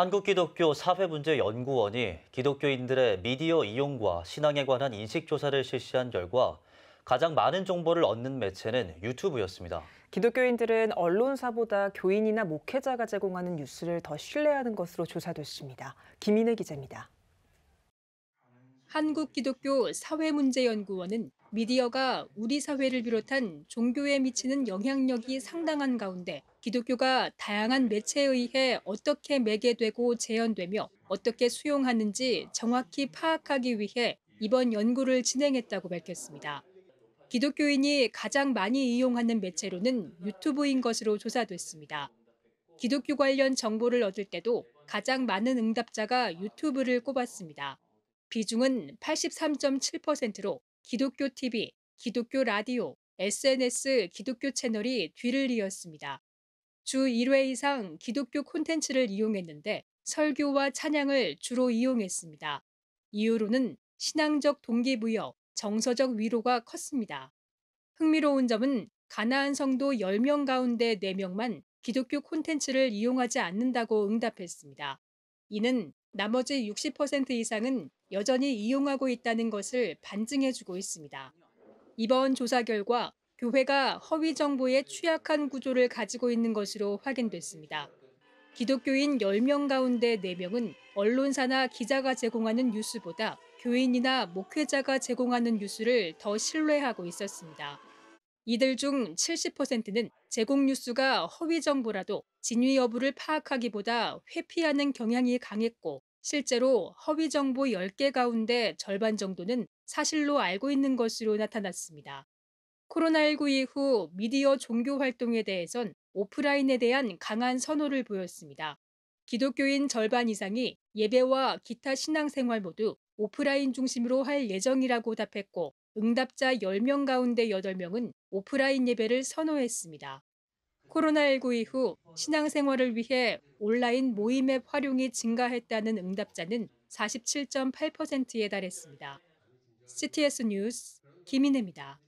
한국기독교 사회문제연구원이 기독교인들의 미디어 이용과 신앙에 관한 인식조사를 실시한 결과 가장 많은 정보를 얻는 매체는 유튜브였습니다. 기독교인들은 언론사보다 교인이나 목회자가 제공하는 뉴스를 더 신뢰하는 것으로 조사됐습니다. 김인혜 기자입니다. 한국기독교 사회문제연구원은 미디어가 우리 사회를 비롯한 종교에 미치는 영향력이 상당한 가운데 기독교가 다양한 매체에 의해 어떻게 매개되고 재현되며 어떻게 수용하는지 정확히 파악하기 위해 이번 연구를 진행했다고 밝혔습니다. 기독교인이 가장 많이 이용하는 매체로는 유튜브인 것으로 조사됐습니다. 기독교 관련 정보를 얻을 때도 가장 많은 응답자가 유튜브를 꼽았습니다. 비중은 83.7%로 기독교 TV, 기독교 라디오, SNS 기독교 채널이 뒤를 이었습니다. 주 1회 이상 기독교 콘텐츠를 이용했는데 설교와 찬양을 주로 이용했습니다. 이후로는 신앙적 동기부여, 정서적 위로가 컸습니다. 흥미로운 점은 가나안 성도 10명 가운데 4명만 기독교 콘텐츠를 이용하지 않는다고 응답했습니다. 이는 나머지 60% 이상은 여전히 이용하고 있다는 것을 반증해주고 있습니다. 이번 조사 결과 교회가 허위 정보에 취약한 구조를 가지고 있는 것으로 확인됐습니다. 기독교인 10명 가운데 4명은 언론사나 기자가 제공하는 뉴스보다 교인이나 목회자가 제공하는 뉴스를 더 신뢰하고 있었습니다. 이들 중 70%는 제공 뉴스가 허위 정보라도 진위 여부를 파악하기보다 회피하는 경향이 강했고 실제로 허위 정보 10개 가운데 절반 정도는 사실로 알고 있는 것으로 나타났습니다. 코로나19 이후 미디어 종교 활동에 대해선 오프라인에 대한 강한 선호를 보였습니다. 기독교인 절반 이상이 예배와 기타 신앙생활 모두 오프라인 중심으로 할 예정이라고 답했고 응답자 10명 가운데 8명은 오프라인 예배를 선호했습니다. 코로나19 이후 신앙생활을 위해 온라인 모임 앱 활용이 증가했다는 응답자는 47.8%에 달했습니다. CTS 뉴스 김인혜입니다.